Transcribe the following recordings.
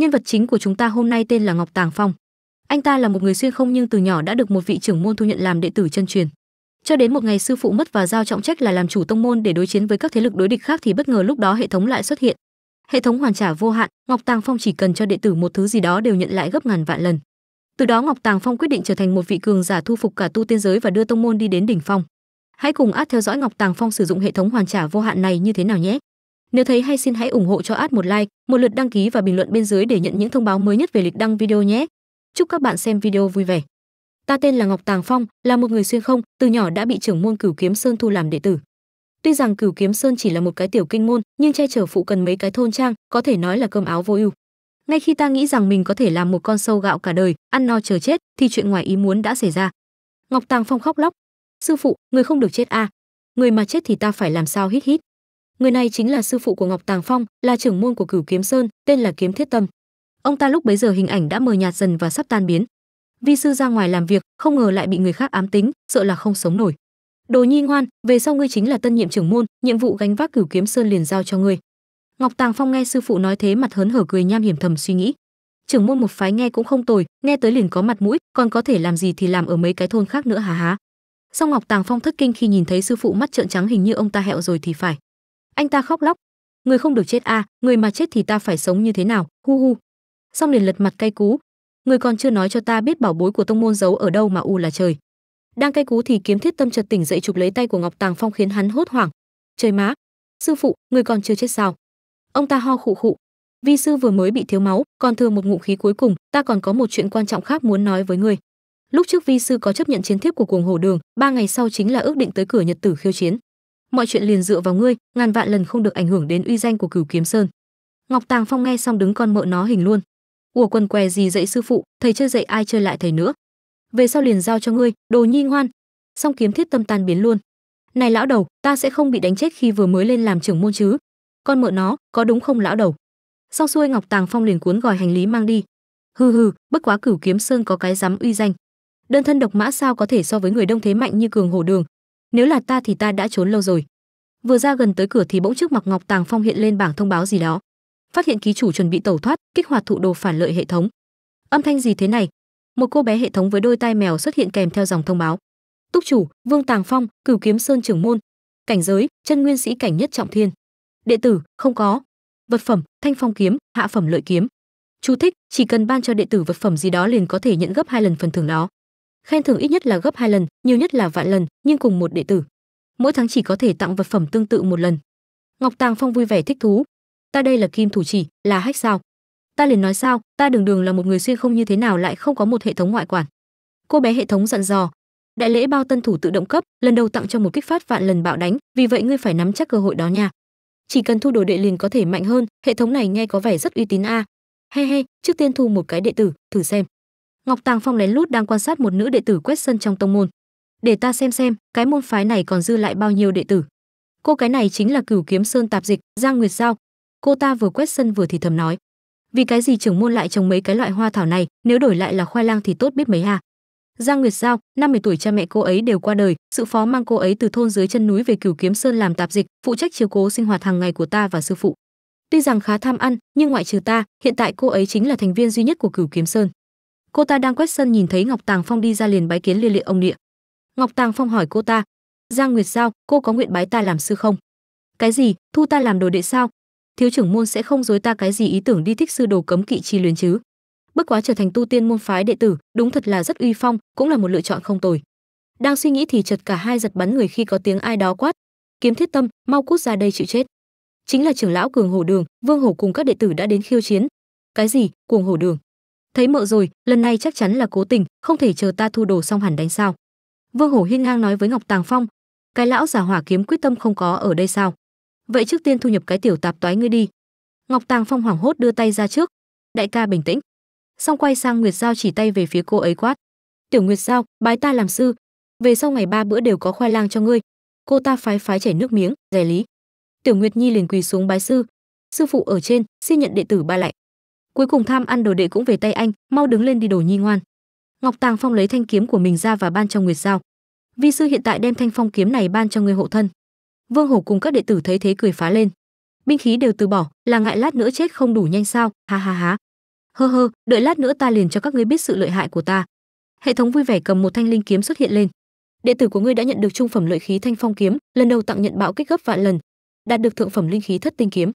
Nhân vật chính của chúng ta hôm nay tên là Ngọc Tàng Phong. Anh ta là một người xuyên không nhưng từ nhỏ đã được một vị trưởng môn thu nhận làm đệ tử chân truyền. Cho đến một ngày sư phụ mất và giao trọng trách là làm chủ tông môn để đối chiến với các thế lực đối địch khác thì bất ngờ lúc đó hệ thống lại xuất hiện. Hệ thống hoàn trả vô hạn, Ngọc Tàng Phong chỉ cần cho đệ tử một thứ gì đó đều nhận lại gấp ngàn vạn lần. Từ đó Ngọc Tàng Phong quyết định trở thành một vị cường giả thu phục cả tu tiên giới và đưa tông môn đi đến đỉnh phong. Hãy cùng át theo dõi Ngọc Tàng Phong sử dụng hệ thống hoàn trả vô hạn này như thế nào nhé. Nếu thấy hay xin hãy ủng hộ cho ad một like, một lượt đăng ký và bình luận bên dưới để nhận những thông báo mới nhất về lịch đăng video nhé. Chúc các bạn xem video vui vẻ. Ta tên là Ngọc Tàng Phong, là một người xuyên không, từ nhỏ đã bị trưởng môn Cửu Kiếm Sơn thu làm đệ tử. Tuy rằng Cửu Kiếm Sơn chỉ là một cái tiểu kinh môn, nhưng che chở phụ cần mấy cái thôn trang, có thể nói là cơm áo vô ưu. Ngay khi ta nghĩ rằng mình có thể làm một con sâu gạo cả đời, ăn no chờ chết, thì chuyện ngoài ý muốn đã xảy ra. Ngọc Tàng Phong khóc lóc. Sư phụ, người không được chết a. À? Người mà chết thì ta phải làm sao hít hít người này chính là sư phụ của ngọc tàng phong là trưởng môn của cửu kiếm sơn tên là kiếm thiết tâm ông ta lúc bấy giờ hình ảnh đã mờ nhạt dần và sắp tan biến vi sư ra ngoài làm việc không ngờ lại bị người khác ám tính sợ là không sống nổi đồ nhi ngoan về sau ngươi chính là tân nhiệm trưởng môn nhiệm vụ gánh vác cửu kiếm sơn liền giao cho ngươi ngọc tàng phong nghe sư phụ nói thế mặt hớn hở cười nham hiểm thầm suy nghĩ trưởng môn một phái nghe cũng không tồi nghe tới liền có mặt mũi còn có thể làm gì thì làm ở mấy cái thôn khác nữa hà há Sau ngọc tàng phong thất kinh khi nhìn thấy sư phụ mắt trợn trắng hình như ông ta hẹo rồi thì phải anh ta khóc lóc người không được chết a à, người mà chết thì ta phải sống như thế nào hu hu xong liền lật mặt cay cú người còn chưa nói cho ta biết bảo bối của tông môn giấu ở đâu mà u là trời đang cay cú thì kiếm thiết tâm chợt tỉnh dậy chụp lấy tay của ngọc tàng phong khiến hắn hốt hoảng trời má sư phụ người còn chưa chết sao ông ta ho khụ khụ vi sư vừa mới bị thiếu máu còn thừa một ngụm khí cuối cùng ta còn có một chuyện quan trọng khác muốn nói với người lúc trước vi sư có chấp nhận chiến thiếp của cuồng Hồ đường ba ngày sau chính là ước định tới cửa nhật tử khiêu chiến mọi chuyện liền dựa vào ngươi ngàn vạn lần không được ảnh hưởng đến uy danh của cửu kiếm sơn ngọc tàng phong nghe xong đứng con mợ nó hình luôn ủa quần què gì dạy sư phụ thầy chơi dạy ai chơi lại thầy nữa về sau liền giao cho ngươi đồ nhi ngoan song kiếm thiết tâm tan biến luôn này lão đầu ta sẽ không bị đánh chết khi vừa mới lên làm trưởng môn chứ con mợ nó có đúng không lão đầu sau xuôi ngọc tàng phong liền cuốn gòi hành lý mang đi hừ hừ bất quá cửu kiếm sơn có cái dám uy danh đơn thân độc mã sao có thể so với người đông thế mạnh như cường hồ đường nếu là ta thì ta đã trốn lâu rồi vừa ra gần tới cửa thì bỗng trước mặt ngọc tàng phong hiện lên bảng thông báo gì đó phát hiện ký chủ chuẩn bị tẩu thoát kích hoạt thụ đồ phản lợi hệ thống âm thanh gì thế này một cô bé hệ thống với đôi tai mèo xuất hiện kèm theo dòng thông báo túc chủ vương tàng phong cửu kiếm sơn trưởng môn cảnh giới chân nguyên sĩ cảnh nhất trọng thiên đệ tử không có vật phẩm thanh phong kiếm hạ phẩm lợi kiếm chú thích chỉ cần ban cho đệ tử vật phẩm gì đó liền có thể nhận gấp hai lần phần thưởng đó khen thưởng ít nhất là gấp hai lần nhiều nhất là vạn lần nhưng cùng một đệ tử mỗi tháng chỉ có thể tặng vật phẩm tương tự một lần ngọc tàng phong vui vẻ thích thú ta đây là kim thủ chỉ là hách sao ta liền nói sao ta đường đường là một người xuyên không như thế nào lại không có một hệ thống ngoại quản cô bé hệ thống dặn dò đại lễ bao tân thủ tự động cấp lần đầu tặng cho một kích phát vạn lần bạo đánh vì vậy ngươi phải nắm chắc cơ hội đó nha chỉ cần thu đồ đệ liền có thể mạnh hơn hệ thống này nghe có vẻ rất uy tín a he he trước tiên thu một cái đệ tử thử xem Ngọc Tàng Phong lén lút đang quan sát một nữ đệ tử quét sân trong tông môn. Để ta xem xem, cái môn phái này còn dư lại bao nhiêu đệ tử. Cô cái này chính là Cửu Kiếm Sơn tạp dịch, Giang Nguyệt Giao. Cô ta vừa quét sân vừa thì thầm nói, vì cái gì trưởng môn lại trồng mấy cái loại hoa thảo này, nếu đổi lại là khoai lang thì tốt biết mấy ha. Giang Nguyệt Giao, 50 tuổi cha mẹ cô ấy đều qua đời, sự phó mang cô ấy từ thôn dưới chân núi về Cửu Kiếm Sơn làm tạp dịch, phụ trách chiếu cố sinh hoạt hàng ngày của ta và sư phụ. Tuy rằng khá tham ăn, nhưng ngoại trừ ta, hiện tại cô ấy chính là thành viên duy nhất của Cửu Kiếm Sơn cô ta đang quét sân nhìn thấy ngọc tàng phong đi ra liền bái kiến liên liệt ông địa ngọc tàng phong hỏi cô ta giang nguyệt sao cô có nguyện bái ta làm sư không cái gì thu ta làm đồ đệ sao thiếu trưởng môn sẽ không dối ta cái gì ý tưởng đi thích sư đồ cấm kỵ chi luyến chứ bất quá trở thành tu tiên môn phái đệ tử đúng thật là rất uy phong cũng là một lựa chọn không tồi đang suy nghĩ thì chợt cả hai giật bắn người khi có tiếng ai đó quát kiếm thiết tâm mau cút ra đây chịu chết chính là trưởng lão cường hổ đường vương hổ cùng các đệ tử đã đến khiêu chiến cái gì cuồng hổ đường thấy mợ rồi lần này chắc chắn là cố tình không thể chờ ta thu đồ xong hẳn đánh sao vương hổ hiên ngang nói với ngọc tàng phong cái lão giả hỏa kiếm quyết tâm không có ở đây sao vậy trước tiên thu nhập cái tiểu tạp toái ngươi đi ngọc tàng phong hoảng hốt đưa tay ra trước đại ca bình tĩnh xong quay sang nguyệt giao chỉ tay về phía cô ấy quát tiểu nguyệt giao bái ta làm sư về sau ngày ba bữa đều có khoai lang cho ngươi cô ta phái phái chảy nước miếng rẻ lý tiểu nguyệt nhi liền quỳ xuống bái sư sư phụ ở trên xin nhận đệ tử ba lại cuối cùng tham ăn đồ đệ cũng về tay anh mau đứng lên đi đồ nhi ngoan ngọc tàng phong lấy thanh kiếm của mình ra và ban cho nguyệt giao vi sư hiện tại đem thanh phong kiếm này ban cho người hộ thân vương hổ cùng các đệ tử thấy thế cười phá lên binh khí đều từ bỏ là ngại lát nữa chết không đủ nhanh sao ha ha ha hơ hơ đợi lát nữa ta liền cho các ngươi biết sự lợi hại của ta hệ thống vui vẻ cầm một thanh linh kiếm xuất hiện lên đệ tử của ngươi đã nhận được trung phẩm lợi khí thanh phong kiếm lần đầu tặng nhận bạo kích gấp vạn lần đạt được thượng phẩm linh khí thất tinh kiếm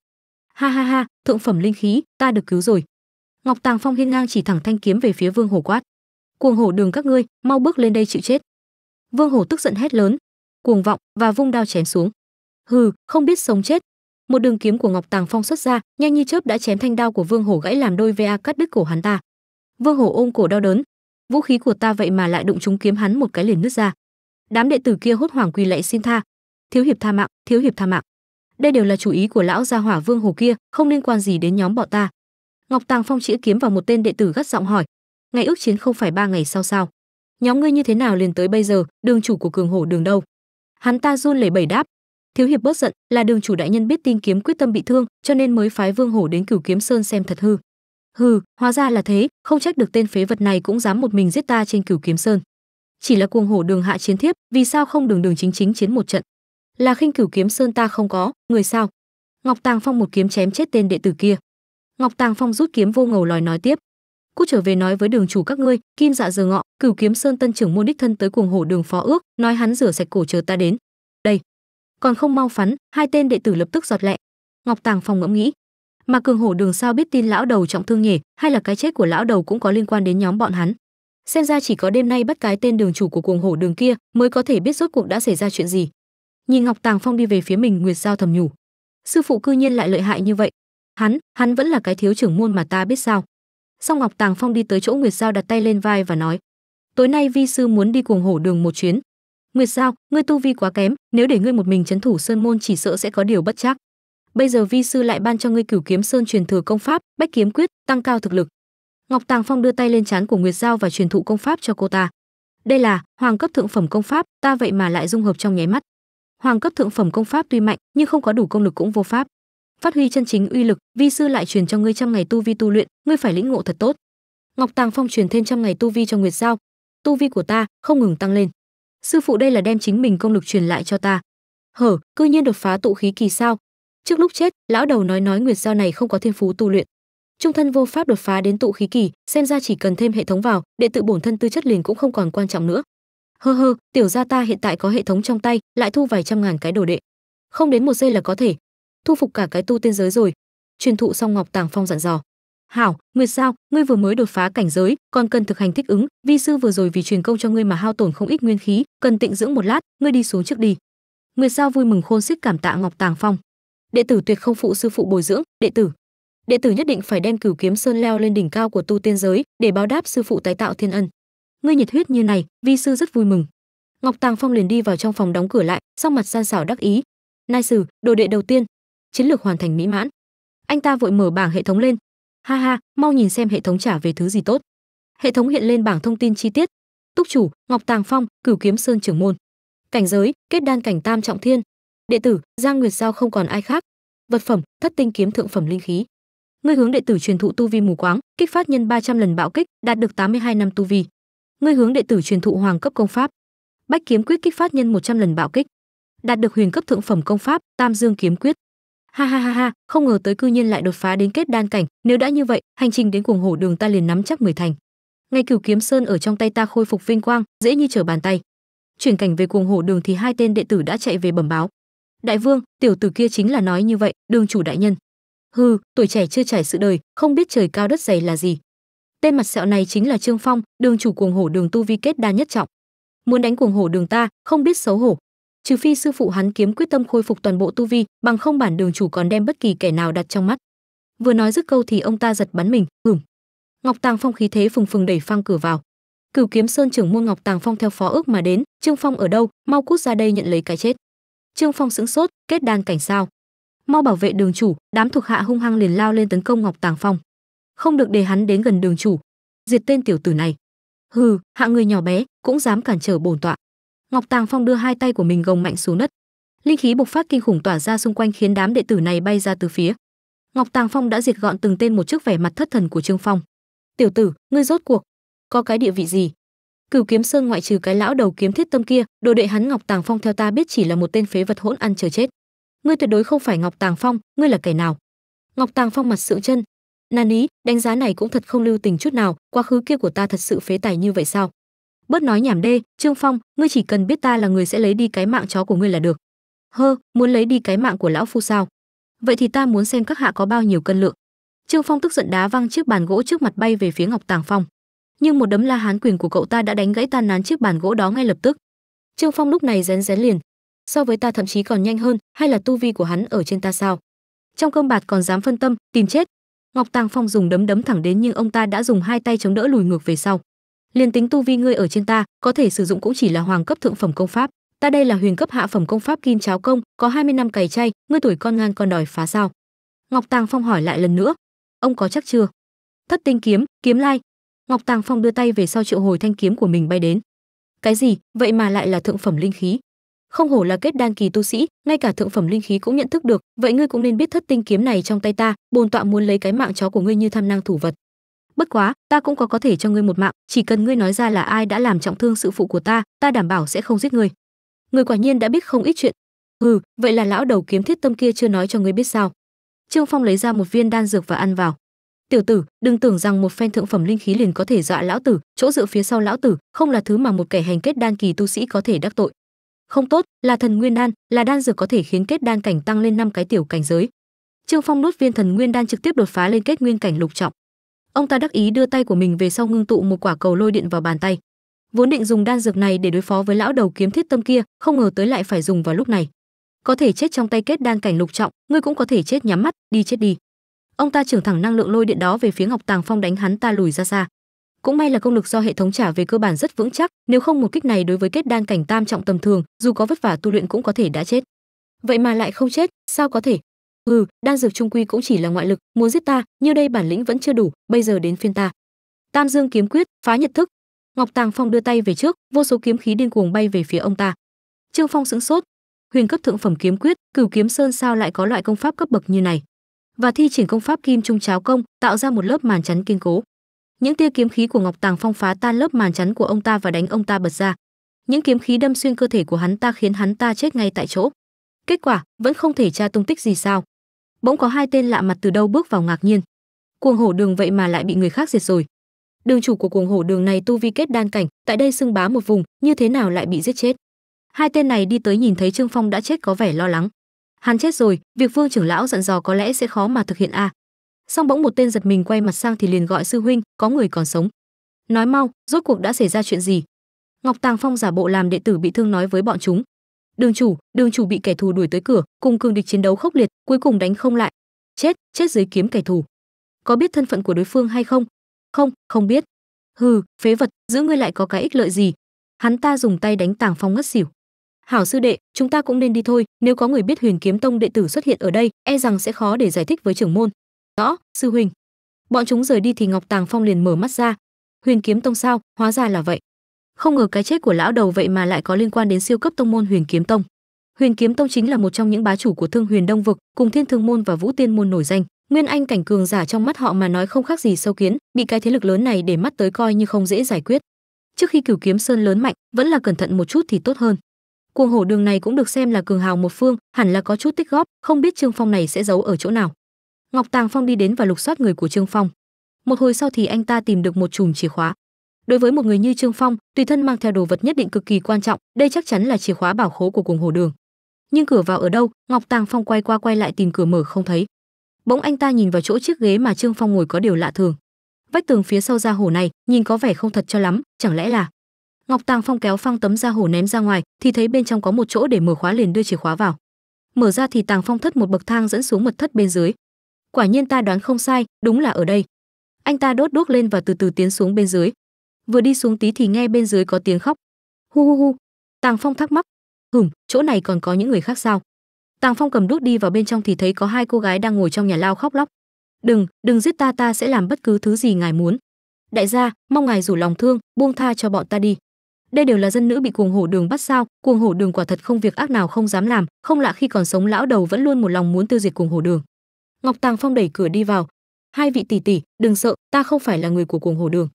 ha ha ha thượng phẩm linh khí ta được cứu rồi ngọc tàng phong hiên ngang chỉ thẳng thanh kiếm về phía vương hổ quát cuồng hổ đường các ngươi mau bước lên đây chịu chết vương hổ tức giận hét lớn cuồng vọng và vung đao chém xuống hừ không biết sống chết một đường kiếm của ngọc tàng phong xuất ra nhanh như chớp đã chém thanh đao của vương hổ gãy làm đôi va cắt đứt cổ hắn ta vương hổ ôm cổ đau đớn vũ khí của ta vậy mà lại đụng trúng kiếm hắn một cái liền nứt ra đám đệ tử kia hốt hoảng quỳ lạy xin tha thiếu hiệp tha mạng thiếu hiệp tha mạng đây đều là chủ ý của lão gia hỏa vương hồ kia không liên quan gì đến nhóm bọn ta ngọc tàng phong chĩa kiếm vào một tên đệ tử gắt giọng hỏi ngày ước chiến không phải ba ngày sau sao nhóm ngươi như thế nào liền tới bây giờ đường chủ của cường hổ đường đâu hắn ta run lẩy bẩy đáp thiếu hiệp bớt giận là đường chủ đại nhân biết tin kiếm quyết tâm bị thương cho nên mới phái vương hổ đến cửu kiếm sơn xem thật hư Hừ, hóa ra là thế không trách được tên phế vật này cũng dám một mình giết ta trên cửu kiếm sơn chỉ là cuồng hổ đường hạ chiến thiếp vì sao không đường đường chính chính chiến một trận là khinh cửu kiếm sơn ta không có người sao ngọc tàng phong một kiếm chém chết tên đệ tử kia ngọc tàng phong rút kiếm vô ngầu lòi nói tiếp cút trở về nói với đường chủ các ngươi kim dạ giờ ngọ cửu kiếm sơn tân trưởng môn đích thân tới cuồng hổ đường phó ước nói hắn rửa sạch cổ chờ ta đến đây còn không mau phắn hai tên đệ tử lập tức giọt lẹ ngọc tàng phong ngẫm nghĩ mà cường hổ đường sao biết tin lão đầu trọng thương nhỉ hay là cái chết của lão đầu cũng có liên quan đến nhóm bọn hắn xem ra chỉ có đêm nay bắt cái tên đường chủ của cuồng hổ đường kia mới có thể biết rốt cuộc đã xảy ra chuyện gì nhìn ngọc tàng phong đi về phía mình nguyệt giao thầm nhủ sư phụ cư nhiên lại lợi hại như vậy hắn hắn vẫn là cái thiếu trưởng môn mà ta biết sao song ngọc tàng phong đi tới chỗ nguyệt giao đặt tay lên vai và nói tối nay vi sư muốn đi cuồng hổ đường một chuyến nguyệt giao ngươi tu vi quá kém nếu để ngươi một mình trấn thủ sơn môn chỉ sợ sẽ có điều bất chắc bây giờ vi sư lại ban cho ngươi cửu kiếm sơn truyền thừa công pháp bách kiếm quyết tăng cao thực lực ngọc tàng phong đưa tay lên trán của nguyệt giao và truyền thụ công pháp cho cô ta đây là hoàng cấp thượng phẩm công pháp ta vậy mà lại dung hợp trong nháy mắt hoàng cấp thượng phẩm công pháp tuy mạnh nhưng không có đủ công lực cũng vô pháp phát huy chân chính uy lực vi sư lại truyền cho ngươi trăm ngày tu vi tu luyện ngươi phải lĩnh ngộ thật tốt ngọc tàng phong truyền thêm trăm ngày tu vi cho nguyệt giao tu vi của ta không ngừng tăng lên sư phụ đây là đem chính mình công lực truyền lại cho ta hở cư nhiên đột phá tụ khí kỳ sao trước lúc chết lão đầu nói nói nguyệt giao này không có thiên phú tu luyện trung thân vô pháp đột phá đến tụ khí kỳ xem ra chỉ cần thêm hệ thống vào đệ tự bổn thân tư chất liền cũng không còn quan trọng nữa hơ hơ tiểu gia ta hiện tại có hệ thống trong tay lại thu vài trăm ngàn cái đồ đệ không đến một giây là có thể thu phục cả cái tu tiên giới rồi truyền thụ xong ngọc tàng phong dặn dò hảo nguyệt sao ngươi vừa mới đột phá cảnh giới còn cần thực hành thích ứng vi sư vừa rồi vì truyền công cho ngươi mà hao tổn không ít nguyên khí cần tịnh dưỡng một lát ngươi đi xuống trước đi nguyệt sao vui mừng khôn xích cảm tạ ngọc tàng phong đệ tử tuyệt không phụ sư phụ bồi dưỡng đệ tử đệ tử nhất định phải đem cửu kiếm sơn leo lên đỉnh cao của tu tiên giới để báo đáp sư phụ tái tạo thiên ân ngươi nhiệt huyết như này vi sư rất vui mừng ngọc tàng phong liền đi vào trong phòng đóng cửa lại sau mặt san xảo đắc ý nai sử đồ đệ đầu tiên chiến lược hoàn thành mỹ mãn anh ta vội mở bảng hệ thống lên ha ha mau nhìn xem hệ thống trả về thứ gì tốt hệ thống hiện lên bảng thông tin chi tiết túc chủ ngọc tàng phong cửu kiếm sơn trưởng môn cảnh giới kết đan cảnh tam trọng thiên đệ tử giang nguyệt giao không còn ai khác vật phẩm thất tinh kiếm thượng phẩm linh khí ngươi hướng đệ tử truyền thụ tu vi mù quáng kích phát nhân 300 lần bạo kích đạt được 82 năm tu vi ngươi hướng đệ tử truyền thụ hoàng cấp công pháp bách kiếm quyết kích phát nhân 100 lần bạo kích đạt được huyền cấp thượng phẩm công pháp tam dương kiếm quyết ha ha ha ha không ngờ tới cư nhiên lại đột phá đến kết đan cảnh nếu đã như vậy hành trình đến cuồng hổ đường ta liền nắm chắc mười thành ngay cửu kiếm sơn ở trong tay ta khôi phục vinh quang dễ như trở bàn tay chuyển cảnh về cuồng hổ đường thì hai tên đệ tử đã chạy về bẩm báo đại vương tiểu tử kia chính là nói như vậy đường chủ đại nhân hư tuổi trẻ chưa trải sự đời không biết trời cao đất dày là gì tên mặt sẹo này chính là trương phong đường chủ cuồng hổ đường tu vi kết đa nhất trọng muốn đánh cuồng hổ đường ta không biết xấu hổ trừ phi sư phụ hắn kiếm quyết tâm khôi phục toàn bộ tu vi bằng không bản đường chủ còn đem bất kỳ kẻ nào đặt trong mắt vừa nói dứt câu thì ông ta giật bắn mình hửm ngọc tàng phong khí thế phừng phừng đẩy phang cửa vào cửu kiếm sơn trưởng môn ngọc tàng phong theo phó ước mà đến trương phong ở đâu mau cút ra đây nhận lấy cái chết trương phong sững sốt kết đan cảnh sao mau bảo vệ đường chủ đám thuộc hạ hung hăng liền lao lên tấn công ngọc tàng phong không được để hắn đến gần đường chủ diệt tên tiểu tử này hừ hạ người nhỏ bé cũng dám cản trở bổn tọa ngọc tàng phong đưa hai tay của mình gồng mạnh xuống đất linh khí bộc phát kinh khủng tỏa ra xung quanh khiến đám đệ tử này bay ra từ phía ngọc tàng phong đã diệt gọn từng tên một trước vẻ mặt thất thần của trương phong tiểu tử ngươi rốt cuộc có cái địa vị gì cửu kiếm sơn ngoại trừ cái lão đầu kiếm thiết tâm kia đồ đệ hắn ngọc tàng phong theo ta biết chỉ là một tên phế vật hỗn ăn chờ chết ngươi tuyệt đối không phải ngọc tàng phong ngươi là kẻ nào ngọc tàng phong mặt sự chân Nani, đánh giá này cũng thật không lưu tình chút nào, quá khứ kia của ta thật sự phế tài như vậy sao? Bớt nói nhảm đê, Trương Phong, ngươi chỉ cần biết ta là người sẽ lấy đi cái mạng chó của ngươi là được. Hơ, muốn lấy đi cái mạng của lão phu sao? Vậy thì ta muốn xem các hạ có bao nhiêu cân lượng. Trương Phong tức giận đá văng chiếc bàn gỗ trước mặt bay về phía Ngọc Tàng Phong. Nhưng một đấm la hán quyền của cậu ta đã đánh gãy tan nán chiếc bàn gỗ đó ngay lập tức. Trương Phong lúc này rén rén liền, so với ta thậm chí còn nhanh hơn, hay là tu vi của hắn ở trên ta sao? Trong cơm bạt còn dám phân tâm, tìm chết, Ngọc Tàng Phong dùng đấm đấm thẳng đến nhưng ông ta đã dùng hai tay chống đỡ lùi ngược về sau. Liên tính tu vi ngươi ở trên ta, có thể sử dụng cũng chỉ là hoàng cấp thượng phẩm công pháp, ta đây là huyền cấp hạ phẩm công pháp kim cháo công, có 20 năm cày chay, ngươi tuổi con ngang còn đòi phá sao?" Ngọc Tàng Phong hỏi lại lần nữa, "Ông có chắc chưa?" Thất tinh kiếm, kiếm lai. Ngọc Tàng Phong đưa tay về sau triệu hồi thanh kiếm của mình bay đến. "Cái gì? Vậy mà lại là thượng phẩm linh khí?" không hổ là kết đan kỳ tu sĩ ngay cả thượng phẩm linh khí cũng nhận thức được vậy ngươi cũng nên biết thất tinh kiếm này trong tay ta bồn tọa muốn lấy cái mạng chó của ngươi như tham năng thủ vật bất quá ta cũng có có thể cho ngươi một mạng chỉ cần ngươi nói ra là ai đã làm trọng thương sự phụ của ta ta đảm bảo sẽ không giết ngươi Người quả nhiên đã biết không ít chuyện ừ vậy là lão đầu kiếm thiết tâm kia chưa nói cho ngươi biết sao trương phong lấy ra một viên đan dược và ăn vào tiểu tử đừng tưởng rằng một phen thượng phẩm linh khí liền có thể dọa lão tử chỗ dựa phía sau lão tử không là thứ mà một kẻ hành kết đan kỳ tu sĩ có thể đắc tội không tốt là thần nguyên đan là đan dược có thể khiến kết đan cảnh tăng lên năm cái tiểu cảnh giới trương phong nuốt viên thần nguyên đan trực tiếp đột phá lên kết nguyên cảnh lục trọng ông ta đắc ý đưa tay của mình về sau ngưng tụ một quả cầu lôi điện vào bàn tay vốn định dùng đan dược này để đối phó với lão đầu kiếm thiết tâm kia không ngờ tới lại phải dùng vào lúc này có thể chết trong tay kết đan cảnh lục trọng ngươi cũng có thể chết nhắm mắt đi chết đi ông ta trưởng thẳng năng lượng lôi điện đó về phía ngọc tàng phong đánh hắn ta lùi ra xa cũng may là công lực do hệ thống trả về cơ bản rất vững chắc nếu không một kích này đối với kết đan cảnh tam trọng tầm thường dù có vất vả tu luyện cũng có thể đã chết vậy mà lại không chết sao có thể ừ đan dược trung quy cũng chỉ là ngoại lực muốn giết ta như đây bản lĩnh vẫn chưa đủ bây giờ đến phiên ta tam dương kiếm quyết phá nhật thức ngọc tàng phong đưa tay về trước vô số kiếm khí điên cuồng bay về phía ông ta trương phong sững sốt huyền cấp thượng phẩm kiếm quyết cửu kiếm sơn sao lại có loại công pháp cấp bậc như này và thi triển công pháp kim trung cháo công tạo ra một lớp màn chắn kiên cố những tia kiếm khí của ngọc tàng phong phá tan lớp màn chắn của ông ta và đánh ông ta bật ra những kiếm khí đâm xuyên cơ thể của hắn ta khiến hắn ta chết ngay tại chỗ kết quả vẫn không thể tra tung tích gì sao bỗng có hai tên lạ mặt từ đâu bước vào ngạc nhiên cuồng hổ đường vậy mà lại bị người khác diệt rồi đường chủ của cuồng hổ đường này tu vi kết đan cảnh tại đây xưng bá một vùng như thế nào lại bị giết chết hai tên này đi tới nhìn thấy trương phong đã chết có vẻ lo lắng hắn chết rồi việc vương trưởng lão dặn dò có lẽ sẽ khó mà thực hiện a à xong bỗng một tên giật mình quay mặt sang thì liền gọi sư huynh có người còn sống nói mau rốt cuộc đã xảy ra chuyện gì ngọc tàng phong giả bộ làm đệ tử bị thương nói với bọn chúng đường chủ đường chủ bị kẻ thù đuổi tới cửa cùng cường địch chiến đấu khốc liệt cuối cùng đánh không lại chết chết dưới kiếm kẻ thù có biết thân phận của đối phương hay không không không biết hừ phế vật giữ ngươi lại có cái ích lợi gì hắn ta dùng tay đánh tàng phong ngất xỉu hảo sư đệ chúng ta cũng nên đi thôi nếu có người biết huyền kiếm tông đệ tử xuất hiện ở đây e rằng sẽ khó để giải thích với trưởng môn rõ sư huynh bọn chúng rời đi thì ngọc tàng phong liền mở mắt ra huyền kiếm tông sao hóa ra là vậy không ngờ cái chết của lão đầu vậy mà lại có liên quan đến siêu cấp tông môn huyền kiếm tông huyền kiếm tông chính là một trong những bá chủ của thương huyền đông vực cùng thiên thương môn và vũ tiên môn nổi danh nguyên anh cảnh cường giả trong mắt họ mà nói không khác gì sâu kiến bị cái thế lực lớn này để mắt tới coi như không dễ giải quyết trước khi cửu kiếm sơn lớn mạnh vẫn là cẩn thận một chút thì tốt hơn cuồng hổ đường này cũng được xem là cường hào một phương hẳn là có chút tích góp không biết trương phong này sẽ giấu ở chỗ nào Ngọc Tàng Phong đi đến và lục soát người của Trương Phong. Một hồi sau thì anh ta tìm được một chùm chìa khóa. Đối với một người như Trương Phong, tùy thân mang theo đồ vật nhất định cực kỳ quan trọng, đây chắc chắn là chìa khóa bảo khố của cùng hồ đường. Nhưng cửa vào ở đâu, Ngọc Tàng Phong quay qua quay lại tìm cửa mở không thấy. Bỗng anh ta nhìn vào chỗ chiếc ghế mà Trương Phong ngồi có điều lạ thường. Vách tường phía sau ra hồ này, nhìn có vẻ không thật cho lắm, chẳng lẽ là Ngọc Tàng Phong kéo phăng tấm ra hồ ném ra ngoài, thì thấy bên trong có một chỗ để mở khóa liền đưa chìa khóa vào. Mở ra thì Tàng Phong thất một bậc thang dẫn xuống mật thất bên dưới, quả nhiên ta đoán không sai đúng là ở đây anh ta đốt đuốc lên và từ từ tiến xuống bên dưới vừa đi xuống tí thì nghe bên dưới có tiếng khóc hu hu hu tàng phong thắc mắc hửm chỗ này còn có những người khác sao tàng phong cầm đuốc đi vào bên trong thì thấy có hai cô gái đang ngồi trong nhà lao khóc lóc đừng đừng giết ta ta sẽ làm bất cứ thứ gì ngài muốn đại gia mong ngài rủ lòng thương buông tha cho bọn ta đi đây đều là dân nữ bị cuồng hổ đường bắt sao cuồng hổ đường quả thật không việc ác nào không dám làm không lạ khi còn sống lão đầu vẫn luôn một lòng muốn tiêu diệt cuồng hổ đường Ngọc Tàng Phong đẩy cửa đi vào. Hai vị tỷ tỷ, đừng sợ, ta không phải là người của cuồng hổ đường.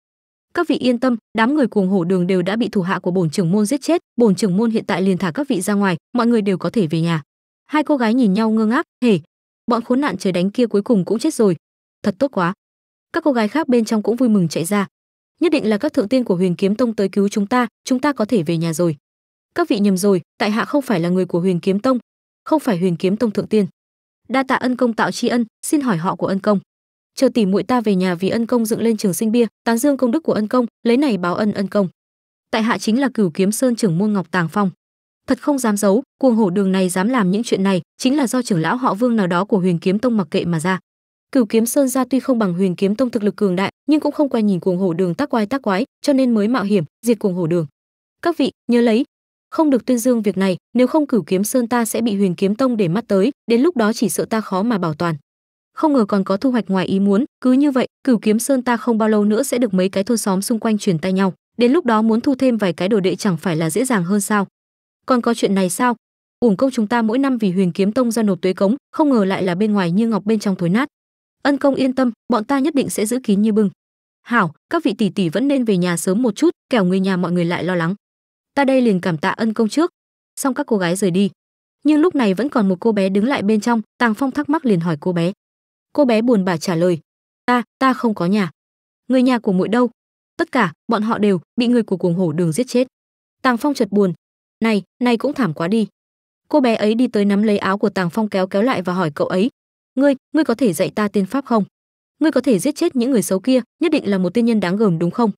Các vị yên tâm, đám người cuồng hổ đường đều đã bị thủ hạ của bổn trưởng môn giết chết, bổn trưởng môn hiện tại liền thả các vị ra ngoài, mọi người đều có thể về nhà. Hai cô gái nhìn nhau ngơ ngác, hề, bọn khốn nạn trời đánh kia cuối cùng cũng chết rồi. Thật tốt quá. Các cô gái khác bên trong cũng vui mừng chạy ra. Nhất định là các thượng tiên của Huyền Kiếm Tông tới cứu chúng ta, chúng ta có thể về nhà rồi. Các vị nhầm rồi, tại hạ không phải là người của Huyền Kiếm Tông, không phải Huyền Kiếm Tông thượng tiên đa tạ ân công tạo tri ân xin hỏi họ của ân công chờ tỉ muội ta về nhà vì ân công dựng lên trường sinh bia tán dương công đức của ân công lấy này báo ân ân công tại hạ chính là cửu kiếm sơn trưởng môn ngọc tàng phong thật không dám giấu cuồng hổ đường này dám làm những chuyện này chính là do trưởng lão họ vương nào đó của huyền kiếm tông mặc kệ mà ra cửu kiếm sơn ra tuy không bằng huyền kiếm tông thực lực cường đại nhưng cũng không quay nhìn cuồng hổ đường tác quái tác quái cho nên mới mạo hiểm diệt cuồng hổ đường các vị nhớ lấy không được tuyên dương việc này nếu không cửu kiếm sơn ta sẽ bị huyền kiếm tông để mắt tới đến lúc đó chỉ sợ ta khó mà bảo toàn không ngờ còn có thu hoạch ngoài ý muốn cứ như vậy cửu kiếm sơn ta không bao lâu nữa sẽ được mấy cái thôn xóm xung quanh truyền tay nhau đến lúc đó muốn thu thêm vài cái đồ đệ chẳng phải là dễ dàng hơn sao còn có chuyện này sao ủng công chúng ta mỗi năm vì huyền kiếm tông ra nộp tuế cống không ngờ lại là bên ngoài như ngọc bên trong thối nát ân công yên tâm bọn ta nhất định sẽ giữ kín như bưng hảo các vị tỷ tỷ vẫn nên về nhà sớm một chút kẻo người nhà mọi người lại lo lắng ta đây liền cảm tạ ân công trước xong các cô gái rời đi nhưng lúc này vẫn còn một cô bé đứng lại bên trong tàng phong thắc mắc liền hỏi cô bé cô bé buồn bã trả lời ta ta không có nhà người nhà của muội đâu tất cả bọn họ đều bị người của cuồng hổ đường giết chết tàng phong chợt buồn này này cũng thảm quá đi cô bé ấy đi tới nắm lấy áo của tàng phong kéo kéo lại và hỏi cậu ấy ngươi ngươi có thể dạy ta tiên pháp không ngươi có thể giết chết những người xấu kia nhất định là một tiên nhân đáng gờm đúng không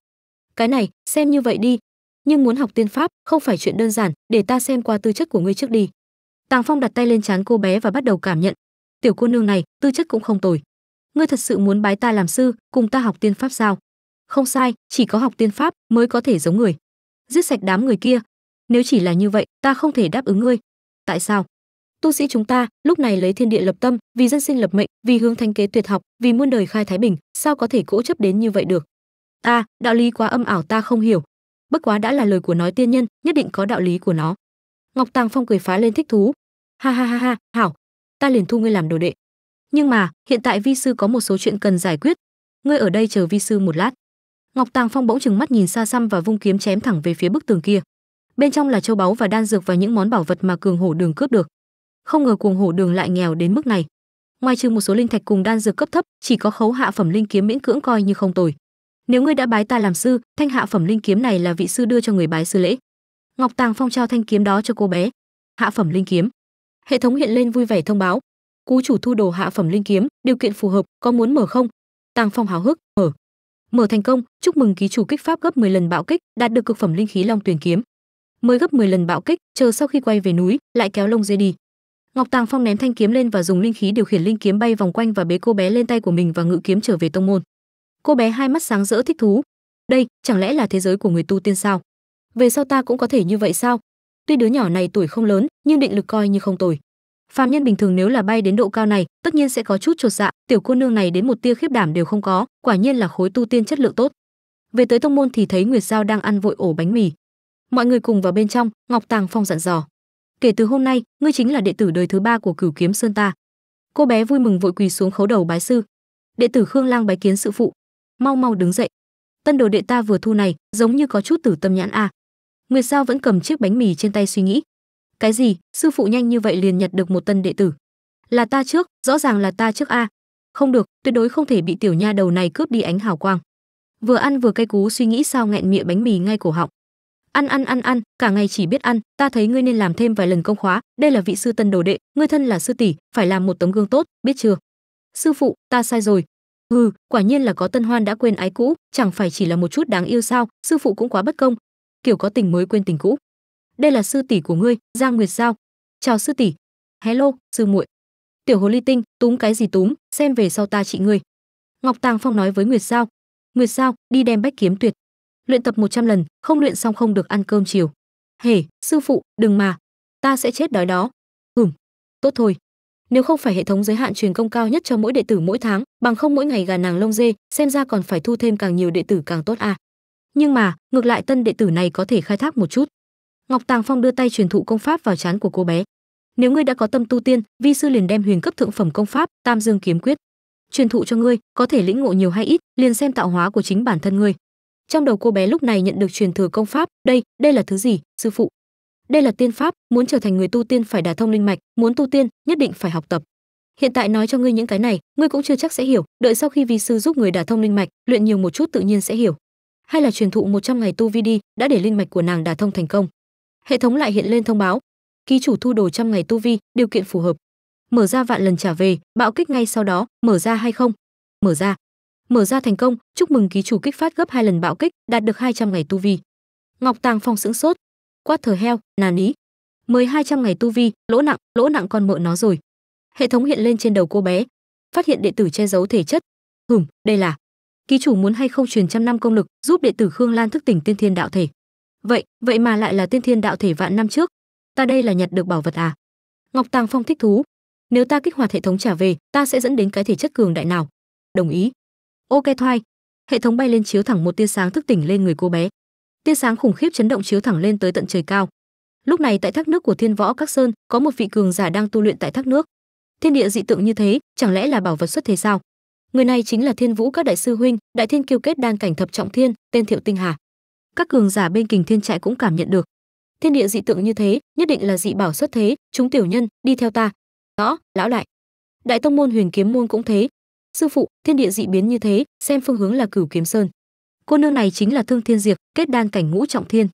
cái này xem như vậy đi nhưng muốn học tiên pháp không phải chuyện đơn giản để ta xem qua tư chất của ngươi trước đi tàng phong đặt tay lên trán cô bé và bắt đầu cảm nhận tiểu cô nương này tư chất cũng không tồi ngươi thật sự muốn bái ta làm sư cùng ta học tiên pháp sao không sai chỉ có học tiên pháp mới có thể giống người giết sạch đám người kia nếu chỉ là như vậy ta không thể đáp ứng ngươi tại sao tu sĩ chúng ta lúc này lấy thiên địa lập tâm vì dân sinh lập mệnh vì hướng thanh kế tuyệt học vì muôn đời khai thái bình sao có thể cỗ chấp đến như vậy được ta à, đạo lý quá âm ảo ta không hiểu bất quá đã là lời của nói tiên nhân nhất định có đạo lý của nó ngọc tàng phong cười phá lên thích thú ha ha ha ha hảo ta liền thu ngươi làm đồ đệ nhưng mà hiện tại vi sư có một số chuyện cần giải quyết ngươi ở đây chờ vi sư một lát ngọc tàng phong bỗng chừng mắt nhìn xa xăm và vung kiếm chém thẳng về phía bức tường kia bên trong là châu báu và đan dược và những món bảo vật mà cường hổ đường cướp được không ngờ cuồng hổ đường lại nghèo đến mức này ngoài trừ một số linh thạch cùng đan dược cấp thấp chỉ có khấu hạ phẩm linh kiếm miễn cưỡng coi như không tồi nếu ngươi đã bái ta làm sư thanh hạ phẩm linh kiếm này là vị sư đưa cho người bái sư lễ ngọc tàng phong trao thanh kiếm đó cho cô bé hạ phẩm linh kiếm hệ thống hiện lên vui vẻ thông báo cú chủ thu đồ hạ phẩm linh kiếm điều kiện phù hợp có muốn mở không tàng phong háo hức mở mở thành công chúc mừng ký chủ kích pháp gấp 10 lần bạo kích đạt được cực phẩm linh khí long tuyển kiếm mới gấp 10 lần bạo kích chờ sau khi quay về núi lại kéo lông dê đi ngọc tàng phong ném thanh kiếm lên và dùng linh khí điều khiển linh kiếm bay vòng quanh và bế cô bé lên tay của mình và ngự kiếm trở về tông môn cô bé hai mắt sáng rỡ thích thú đây chẳng lẽ là thế giới của người tu tiên sao về sau ta cũng có thể như vậy sao tuy đứa nhỏ này tuổi không lớn nhưng định lực coi như không tồi phàm nhân bình thường nếu là bay đến độ cao này tất nhiên sẽ có chút chột dạ tiểu cô nương này đến một tia khiếp đảm đều không có quả nhiên là khối tu tiên chất lượng tốt về tới thông môn thì thấy nguyệt giao đang ăn vội ổ bánh mì mọi người cùng vào bên trong ngọc tàng phong dặn dò kể từ hôm nay ngươi chính là đệ tử đời thứ ba của cửu kiếm sơn ta cô bé vui mừng vội quỳ xuống khấu đầu bái sư đệ tử khương lang bái kiến sư phụ mau mau đứng dậy tân đồ đệ ta vừa thu này giống như có chút tử tâm nhãn a à. nguyệt sao vẫn cầm chiếc bánh mì trên tay suy nghĩ cái gì sư phụ nhanh như vậy liền nhặt được một tân đệ tử là ta trước rõ ràng là ta trước a không được tuyệt đối không thể bị tiểu nha đầu này cướp đi ánh hào quang vừa ăn vừa cay cú suy nghĩ sao nghẹn miệng bánh mì ngay cổ họng ăn ăn ăn ăn cả ngày chỉ biết ăn ta thấy ngươi nên làm thêm vài lần công khóa đây là vị sư tân đồ đệ ngươi thân là sư tỷ phải làm một tấm gương tốt biết chưa sư phụ ta sai rồi hừ quả nhiên là có tân hoan đã quên ái cũ chẳng phải chỉ là một chút đáng yêu sao sư phụ cũng quá bất công kiểu có tình mới quên tình cũ đây là sư tỷ của ngươi giang nguyệt sao chào sư tỷ hello sư muội tiểu hồ ly tinh túm cái gì túm xem về sau ta trị ngươi ngọc tàng phong nói với nguyệt sao nguyệt sao đi đem bách kiếm tuyệt luyện tập 100 lần không luyện xong không được ăn cơm chiều hề sư phụ đừng mà ta sẽ chết đói đó ừm tốt thôi nếu không phải hệ thống giới hạn truyền công cao nhất cho mỗi đệ tử mỗi tháng bằng không mỗi ngày gà nàng lông dê xem ra còn phải thu thêm càng nhiều đệ tử càng tốt à nhưng mà ngược lại tân đệ tử này có thể khai thác một chút ngọc tàng phong đưa tay truyền thụ công pháp vào trán của cô bé nếu ngươi đã có tâm tu tiên vi sư liền đem huyền cấp thượng phẩm công pháp tam dương kiếm quyết truyền thụ cho ngươi có thể lĩnh ngộ nhiều hay ít liền xem tạo hóa của chính bản thân ngươi trong đầu cô bé lúc này nhận được truyền thừa công pháp đây đây là thứ gì sư phụ đây là tiên pháp muốn trở thành người tu tiên phải đả thông linh mạch muốn tu tiên nhất định phải học tập hiện tại nói cho ngươi những cái này ngươi cũng chưa chắc sẽ hiểu đợi sau khi vi sư giúp người đả thông linh mạch luyện nhiều một chút tự nhiên sẽ hiểu hay là truyền thụ 100 ngày tu vi đi đã để linh mạch của nàng đả thông thành công hệ thống lại hiện lên thông báo ký chủ thu đồ trăm ngày tu vi điều kiện phù hợp mở ra vạn lần trả về bạo kích ngay sau đó mở ra hay không mở ra mở ra thành công chúc mừng ký chủ kích phát gấp hai lần bạo kích đạt được 200 ngày tu vi ngọc tàng phong sững sốt quát thờ heo nà ní mới 200 ngày tu vi lỗ nặng lỗ nặng con mợ nó rồi hệ thống hiện lên trên đầu cô bé phát hiện đệ tử che giấu thể chất hửm đây là ký chủ muốn hay không truyền trăm năm công lực giúp đệ tử khương lan thức tỉnh tiên thiên đạo thể vậy vậy mà lại là tiên thiên đạo thể vạn năm trước ta đây là nhặt được bảo vật à ngọc tàng phong thích thú nếu ta kích hoạt hệ thống trả về ta sẽ dẫn đến cái thể chất cường đại nào đồng ý ok thoai hệ thống bay lên chiếu thẳng một tia sáng thức tỉnh lên người cô bé tia sáng khủng khiếp chấn động chiếu thẳng lên tới tận trời cao lúc này tại thác nước của thiên võ các sơn có một vị cường giả đang tu luyện tại thác nước thiên địa dị tượng như thế chẳng lẽ là bảo vật xuất thế sao người này chính là thiên vũ các đại sư huynh đại thiên kiêu kết đan cảnh thập trọng thiên tên thiệu tinh hà các cường giả bên kình thiên trại cũng cảm nhận được thiên địa dị tượng như thế nhất định là dị bảo xuất thế chúng tiểu nhân đi theo ta rõ, lão đại đại tông môn huyền kiếm môn cũng thế sư phụ thiên địa dị biến như thế xem phương hướng là cửu kiếm sơn cô nương này chính là thương thiên diệt kết đan cảnh ngũ trọng thiên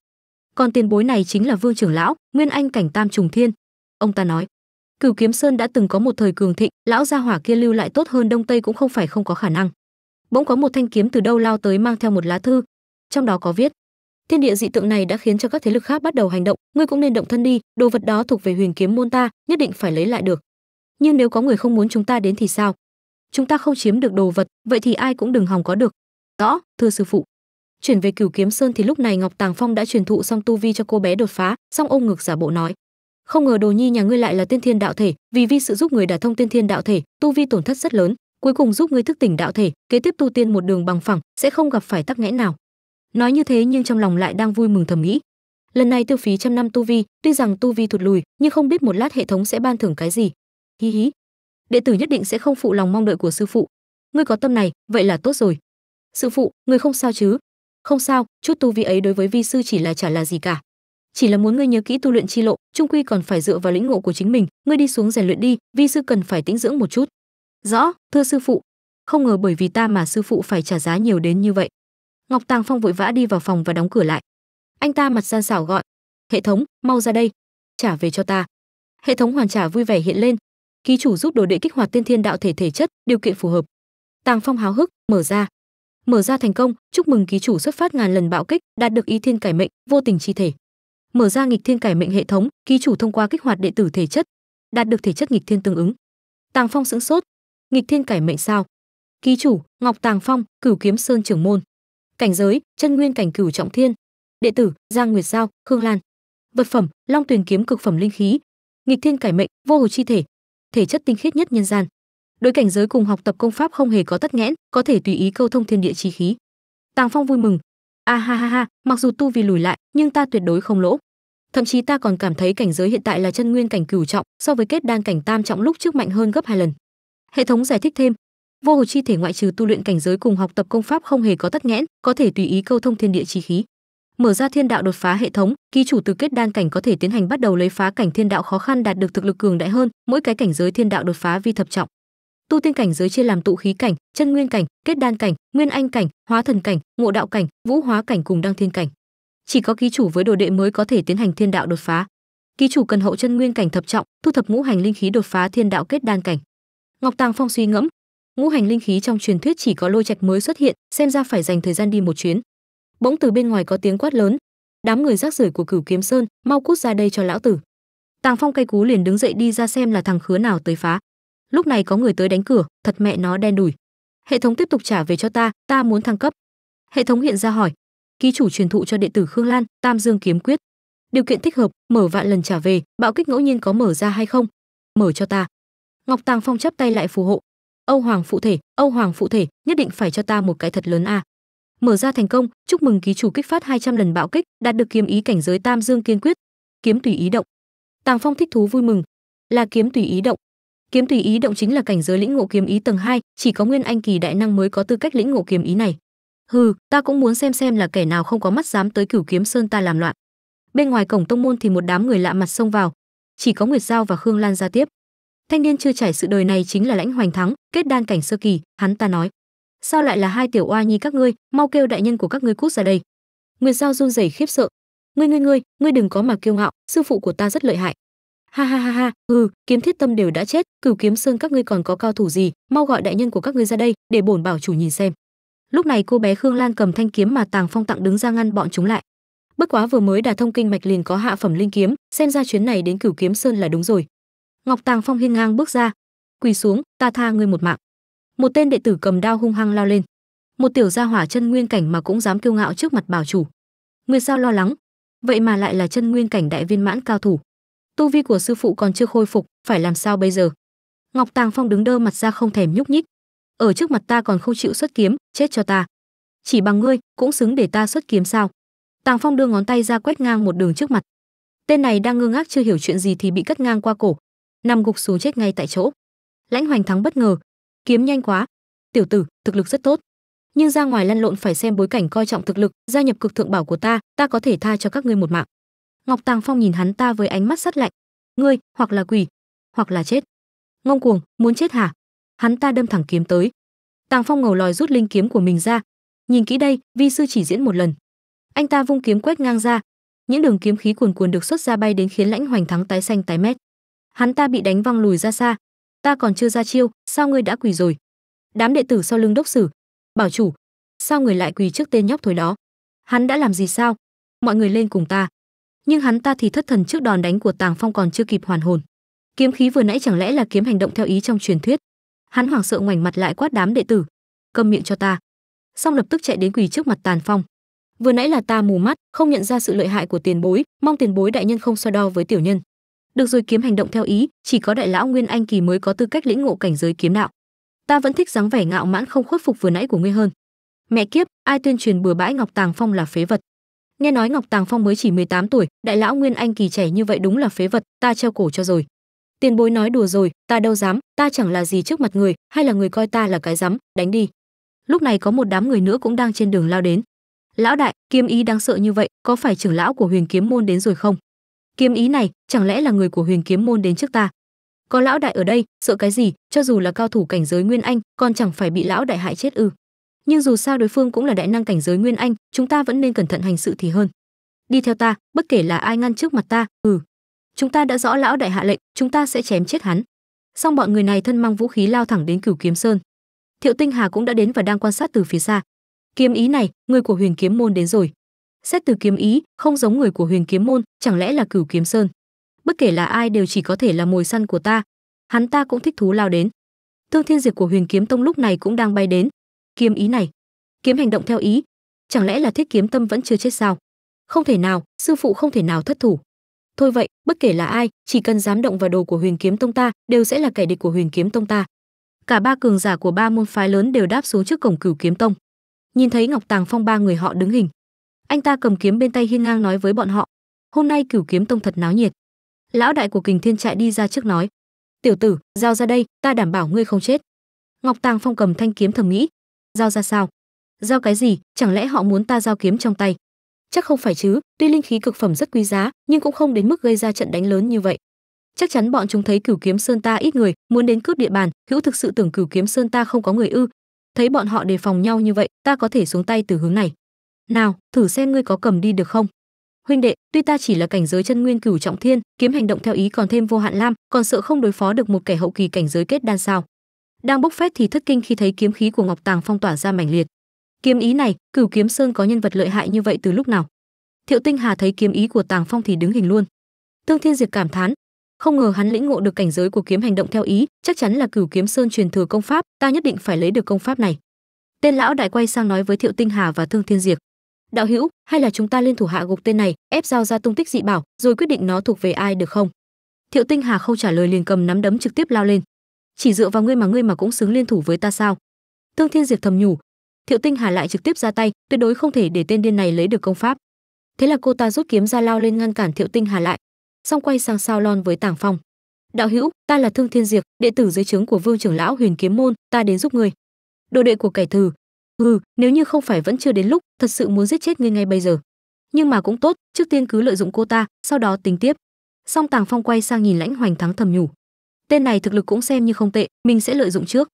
còn tiền bối này chính là vương trưởng lão nguyên anh cảnh tam trùng thiên ông ta nói cửu kiếm sơn đã từng có một thời cường thịnh lão gia hỏa kia lưu lại tốt hơn đông tây cũng không phải không có khả năng bỗng có một thanh kiếm từ đâu lao tới mang theo một lá thư trong đó có viết thiên địa dị tượng này đã khiến cho các thế lực khác bắt đầu hành động ngươi cũng nên động thân đi đồ vật đó thuộc về huyền kiếm môn ta nhất định phải lấy lại được nhưng nếu có người không muốn chúng ta đến thì sao chúng ta không chiếm được đồ vật vậy thì ai cũng đừng hòng có được rõ thưa sư phụ chuyển về cửu kiếm sơn thì lúc này ngọc tàng phong đã truyền thụ xong tu vi cho cô bé đột phá xong ôm ngực giả bộ nói không ngờ đồ nhi nhà ngươi lại là tiên thiên đạo thể vì vi sự giúp người đả thông tiên thiên đạo thể tu vi tổn thất rất lớn cuối cùng giúp ngươi thức tỉnh đạo thể kế tiếp tu tiên một đường bằng phẳng sẽ không gặp phải tắc nghẽn nào nói như thế nhưng trong lòng lại đang vui mừng thầm nghĩ lần này tiêu phí trăm năm tu vi tuy rằng tu vi thụt lùi nhưng không biết một lát hệ thống sẽ ban thưởng cái gì hí hí đệ tử nhất định sẽ không phụ lòng mong đợi của sư phụ ngươi có tâm này vậy là tốt rồi sư phụ người không sao chứ không sao chút tu vi ấy đối với vi sư chỉ là trả là gì cả chỉ là muốn ngươi nhớ kỹ tu luyện chi lộ trung quy còn phải dựa vào lĩnh ngộ của chính mình ngươi đi xuống rèn luyện đi vi sư cần phải tĩnh dưỡng một chút rõ thưa sư phụ không ngờ bởi vì ta mà sư phụ phải trả giá nhiều đến như vậy ngọc tàng phong vội vã đi vào phòng và đóng cửa lại anh ta mặt gian xảo gọi hệ thống mau ra đây trả về cho ta hệ thống hoàn trả vui vẻ hiện lên ký chủ giúp đồ đệ kích hoạt tiên thiên đạo thể thể chất điều kiện phù hợp tàng phong háo hức mở ra mở ra thành công chúc mừng ký chủ xuất phát ngàn lần bạo kích đạt được ý thiên cải mệnh vô tình chi thể mở ra nghịch thiên cải mệnh hệ thống ký chủ thông qua kích hoạt đệ tử thể chất đạt được thể chất nghịch thiên tương ứng tàng phong sững sốt nghịch thiên cải mệnh sao ký chủ ngọc tàng phong cửu kiếm sơn trưởng môn cảnh giới chân nguyên cảnh cửu trọng thiên đệ tử giang nguyệt giao khương lan vật phẩm long tuyền kiếm cực phẩm linh khí nghịch thiên cải mệnh vô hồ chi thể thể chất tinh khiết nhất nhân gian đối cảnh giới cùng học tập công pháp không hề có tắc nghẽn có thể tùy ý câu thông thiên địa chi khí tàng phong vui mừng a à, ha ha ha mặc dù tu vì lùi lại nhưng ta tuyệt đối không lỗ thậm chí ta còn cảm thấy cảnh giới hiện tại là chân nguyên cảnh cửu trọng so với kết đan cảnh tam trọng lúc trước mạnh hơn gấp hai lần hệ thống giải thích thêm vô hồ chi thể ngoại trừ tu luyện cảnh giới cùng học tập công pháp không hề có tắc nghẽn có thể tùy ý câu thông thiên địa chi khí mở ra thiên đạo đột phá hệ thống ký chủ từ kết đan cảnh có thể tiến hành bắt đầu lấy phá cảnh thiên đạo khó khăn đạt được thực lực cường đại hơn mỗi cái cảnh giới thiên đạo đột phá vi thập trọng tu tiên cảnh giới chia làm tụ khí cảnh chân nguyên cảnh kết đan cảnh nguyên anh cảnh hóa thần cảnh ngộ đạo cảnh vũ hóa cảnh cùng đăng thiên cảnh chỉ có ký chủ với đồ đệ mới có thể tiến hành thiên đạo đột phá ký chủ cần hậu chân nguyên cảnh thập trọng thu thập ngũ hành linh khí đột phá thiên đạo kết đan cảnh ngọc tàng phong suy ngẫm ngũ hành linh khí trong truyền thuyết chỉ có lôi trạch mới xuất hiện xem ra phải dành thời gian đi một chuyến bỗng từ bên ngoài có tiếng quát lớn đám người rác rưởi của cửu kiếm sơn mau cút ra đây cho lão tử tàng phong cây cú liền đứng dậy đi ra xem là thằng khứa nào tới phá lúc này có người tới đánh cửa thật mẹ nó đen đủi hệ thống tiếp tục trả về cho ta ta muốn thăng cấp hệ thống hiện ra hỏi ký chủ truyền thụ cho đệ tử khương lan tam dương kiếm quyết điều kiện thích hợp mở vạn lần trả về bạo kích ngẫu nhiên có mở ra hay không mở cho ta ngọc tàng phong chắp tay lại phù hộ âu hoàng phụ thể âu hoàng phụ thể nhất định phải cho ta một cái thật lớn a mở ra thành công chúc mừng ký chủ kích phát 200 lần bạo kích đạt được kiếm ý cảnh giới tam dương kiên quyết kiếm tùy ý động tàng phong thích thú vui mừng là kiếm tùy ý động Kiếm tùy ý động chính là cảnh giới lĩnh ngộ kiếm ý tầng 2, chỉ có nguyên anh kỳ đại năng mới có tư cách lĩnh ngộ kiếm ý này. Hừ, ta cũng muốn xem xem là kẻ nào không có mắt dám tới Cửu Kiếm Sơn ta làm loạn. Bên ngoài cổng tông môn thì một đám người lạ mặt xông vào, chỉ có Nguyệt Giao và Khương Lan ra tiếp. Thanh niên chưa trải sự đời này chính là Lãnh Hoành Thắng, kết đan cảnh sơ kỳ, hắn ta nói: "Sao lại là hai tiểu oa nhi các ngươi, mau kêu đại nhân của các ngươi cút ra đây." Nguyệt Giao run rẩy khiếp sợ: "Ngươi ngươi ngươi, ngươi đừng có mà kiêu ngạo, sư phụ của ta rất lợi hại." ha ha ha ha ừ kiếm thiết tâm đều đã chết cửu kiếm sơn các ngươi còn có cao thủ gì mau gọi đại nhân của các ngươi ra đây để bổn bảo chủ nhìn xem lúc này cô bé khương lan cầm thanh kiếm mà tàng phong tặng đứng ra ngăn bọn chúng lại bất quá vừa mới đả thông kinh mạch liền có hạ phẩm linh kiếm xem ra chuyến này đến cửu kiếm sơn là đúng rồi ngọc tàng phong hiên ngang bước ra quỳ xuống ta tha ngươi một mạng một tên đệ tử cầm đao hung hăng lao lên một tiểu gia hỏa chân nguyên cảnh mà cũng dám kiêu ngạo trước mặt bảo chủ người sao lo lắng vậy mà lại là chân nguyên cảnh đại viên mãn cao thủ tu vi của sư phụ còn chưa khôi phục phải làm sao bây giờ ngọc tàng phong đứng đơ mặt ra không thèm nhúc nhích ở trước mặt ta còn không chịu xuất kiếm chết cho ta chỉ bằng ngươi cũng xứng để ta xuất kiếm sao tàng phong đưa ngón tay ra quét ngang một đường trước mặt tên này đang ngơ ngác chưa hiểu chuyện gì thì bị cắt ngang qua cổ nằm gục xuống chết ngay tại chỗ lãnh hoành thắng bất ngờ kiếm nhanh quá tiểu tử thực lực rất tốt nhưng ra ngoài lăn lộn phải xem bối cảnh coi trọng thực lực gia nhập cực thượng bảo của ta ta có thể tha cho các ngươi một mạng Ngọc Tàng Phong nhìn hắn ta với ánh mắt sắt lạnh, "Ngươi, hoặc là quỷ, hoặc là chết." "Ngông cuồng, muốn chết hả?" Hắn ta đâm thẳng kiếm tới. Tàng Phong ngầu lòi rút linh kiếm của mình ra, "Nhìn kỹ đây, vi sư chỉ diễn một lần." Anh ta vung kiếm quét ngang ra, những đường kiếm khí cuồn cuộn được xuất ra bay đến khiến Lãnh Hoành Thắng tái xanh tái mét. Hắn ta bị đánh văng lùi ra xa. "Ta còn chưa ra chiêu, sao ngươi đã quỳ rồi?" Đám đệ tử sau lưng đốc sử, "Bảo chủ, sao người lại quỳ trước tên nhóc thối đó?" Hắn đã làm gì sao? Mọi người lên cùng ta nhưng hắn ta thì thất thần trước đòn đánh của Tàng Phong còn chưa kịp hoàn hồn. Kiếm khí vừa nãy chẳng lẽ là kiếm hành động theo ý trong truyền thuyết? Hắn hoảng sợ ngoảnh mặt lại quát đám đệ tử, "Câm miệng cho ta." Xong lập tức chạy đến quỳ trước mặt Tàn Phong. "Vừa nãy là ta mù mắt, không nhận ra sự lợi hại của tiền bối, mong tiền bối đại nhân không so đo với tiểu nhân." Được rồi kiếm hành động theo ý, chỉ có đại lão Nguyên Anh kỳ mới có tư cách lĩnh ngộ cảnh giới kiếm đạo. Ta vẫn thích dáng vẻ ngạo mãn không khuất phục vừa nãy của ngươi hơn. Mẹ kiếp, ai tuyên truyền bừa bãi Ngọc Tàng Phong là phế vật? nghe nói ngọc tàng phong mới chỉ 18 tuổi đại lão nguyên anh kỳ trẻ như vậy đúng là phế vật ta treo cổ cho rồi tiền bối nói đùa rồi ta đâu dám ta chẳng là gì trước mặt người hay là người coi ta là cái dám đánh đi lúc này có một đám người nữa cũng đang trên đường lao đến lão đại kiếm ý đáng sợ như vậy có phải trưởng lão của huyền kiếm môn đến rồi không kiếm ý này chẳng lẽ là người của huyền kiếm môn đến trước ta có lão đại ở đây sợ cái gì cho dù là cao thủ cảnh giới nguyên anh còn chẳng phải bị lão đại hại chết ư nhưng dù sao đối phương cũng là đại năng cảnh giới nguyên anh chúng ta vẫn nên cẩn thận hành sự thì hơn đi theo ta bất kể là ai ngăn trước mặt ta ừ chúng ta đã rõ lão đại hạ lệnh chúng ta sẽ chém chết hắn xong bọn người này thân mang vũ khí lao thẳng đến cửu kiếm sơn thiệu tinh hà cũng đã đến và đang quan sát từ phía xa kiếm ý này người của huyền kiếm môn đến rồi xét từ kiếm ý không giống người của huyền kiếm môn chẳng lẽ là cửu kiếm sơn bất kể là ai đều chỉ có thể là mồi săn của ta hắn ta cũng thích thú lao đến thương thiên diệt của huyền kiếm tông lúc này cũng đang bay đến kiếm ý này kiếm hành động theo ý chẳng lẽ là thiết kiếm tâm vẫn chưa chết sao không thể nào sư phụ không thể nào thất thủ thôi vậy bất kể là ai chỉ cần dám động vào đồ của huyền kiếm tông ta đều sẽ là kẻ địch của huyền kiếm tông ta cả ba cường giả của ba môn phái lớn đều đáp xuống trước cổng cửu kiếm tông nhìn thấy ngọc tàng phong ba người họ đứng hình anh ta cầm kiếm bên tay hiên ngang nói với bọn họ hôm nay cửu kiếm tông thật náo nhiệt lão đại của kình thiên trại đi ra trước nói tiểu tử giao ra đây ta đảm bảo ngươi không chết ngọc tàng phong cầm thanh kiếm thầm nghĩ giao ra sao giao cái gì chẳng lẽ họ muốn ta giao kiếm trong tay chắc không phải chứ tuy linh khí cực phẩm rất quý giá nhưng cũng không đến mức gây ra trận đánh lớn như vậy chắc chắn bọn chúng thấy cửu kiếm sơn ta ít người muốn đến cướp địa bàn hữu thực sự tưởng cửu kiếm sơn ta không có người ư thấy bọn họ đề phòng nhau như vậy ta có thể xuống tay từ hướng này nào thử xem ngươi có cầm đi được không huynh đệ tuy ta chỉ là cảnh giới chân nguyên cửu trọng thiên kiếm hành động theo ý còn thêm vô hạn lam còn sợ không đối phó được một kẻ hậu kỳ cảnh giới kết đan sao đang bốc phét thì thất kinh khi thấy kiếm khí của ngọc tàng phong tỏa ra mảnh liệt kiếm ý này cửu kiếm sơn có nhân vật lợi hại như vậy từ lúc nào thiệu tinh hà thấy kiếm ý của tàng phong thì đứng hình luôn tương thiên diệt cảm thán không ngờ hắn lĩnh ngộ được cảnh giới của kiếm hành động theo ý chắc chắn là cửu kiếm sơn truyền thừa công pháp ta nhất định phải lấy được công pháp này tên lão đại quay sang nói với thiệu tinh hà và thương thiên diệt đạo hữu hay là chúng ta lên thủ hạ gục tên này ép giao ra tung tích dị bảo rồi quyết định nó thuộc về ai được không thiệu tinh hà không trả lời liền cầm nắm đấm trực tiếp lao lên chỉ dựa vào ngươi mà ngươi mà cũng xứng liên thủ với ta sao tương thiên diệp thầm nhủ thiệu tinh hà lại trực tiếp ra tay tuyệt đối không thể để tên điên này lấy được công pháp thế là cô ta rút kiếm ra lao lên ngăn cản thiệu tinh hà lại xong quay sang sao lon với tàng phong đạo hữu ta là thương thiên diệp đệ tử dưới trướng của vương trưởng lão huyền kiếm môn ta đến giúp ngươi đồ đệ của kẻ thù ừ nếu như không phải vẫn chưa đến lúc thật sự muốn giết chết ngươi ngay bây giờ nhưng mà cũng tốt trước tiên cứ lợi dụng cô ta sau đó tính tiếp song tàng phong quay sang nhìn lãnh hoành thắng thầm nhủ tên này thực lực cũng xem như không tệ mình sẽ lợi dụng trước